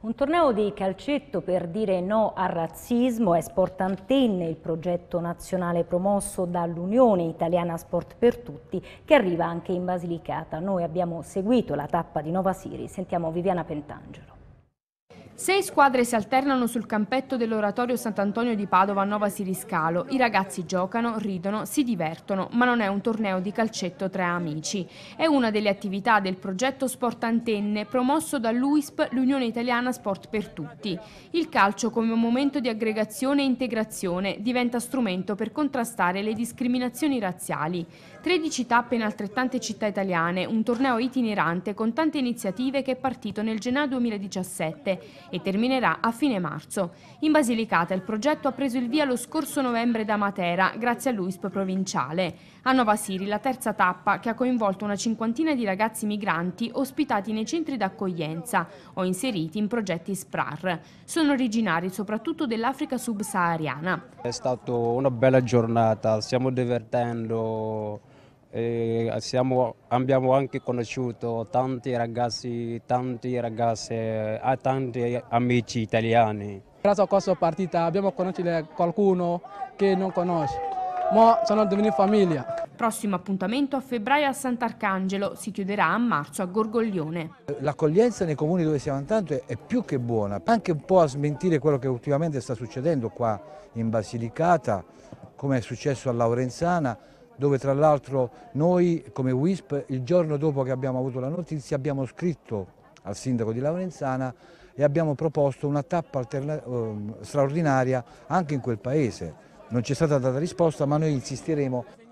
Un torneo di calcetto per dire no al razzismo è Sportantenne, il progetto nazionale promosso dall'Unione Italiana Sport per Tutti, che arriva anche in Basilicata. Noi abbiamo seguito la tappa di Nova Siri, sentiamo Viviana Pentangelo. Sei squadre si alternano sul campetto dell'oratorio Sant'Antonio di Padova a Nova Siriscalo. I ragazzi giocano, ridono, si divertono, ma non è un torneo di calcetto tra amici. È una delle attività del progetto Sport Antenne promosso dall'UISP, l'Unione Italiana Sport per Tutti. Il calcio come un momento di aggregazione e integrazione diventa strumento per contrastare le discriminazioni razziali. 13 tappe in altrettante città italiane, un torneo itinerante con tante iniziative che è partito nel gennaio 2017 e terminerà a fine marzo. In Basilicata il progetto ha preso il via lo scorso novembre da Matera grazie all'UISP provinciale. A Nova Siri la terza tappa che ha coinvolto una cinquantina di ragazzi migranti ospitati nei centri d'accoglienza o inseriti in progetti SPRAR. Sono originari soprattutto dell'Africa subsahariana. È stata una bella giornata, stiamo divertendo siamo, abbiamo anche conosciuto tanti ragazzi, tante ragazze, tanti amici italiani. Grazie a questa partita abbiamo conosciuto qualcuno che non conosce, ma sono divenuti famiglia. Prossimo appuntamento a febbraio a Sant'Arcangelo, si chiuderà a marzo a Gorgoglione. L'accoglienza nei comuni dove siamo tanto è più che buona, anche un po' a smentire quello che ultimamente sta succedendo qua in Basilicata, come è successo a Laurenzana, dove tra l'altro noi come WISP il giorno dopo che abbiamo avuto la notizia abbiamo scritto al sindaco di Laurenzana e abbiamo proposto una tappa ehm, straordinaria anche in quel paese. Non ci è stata data risposta ma noi insisteremo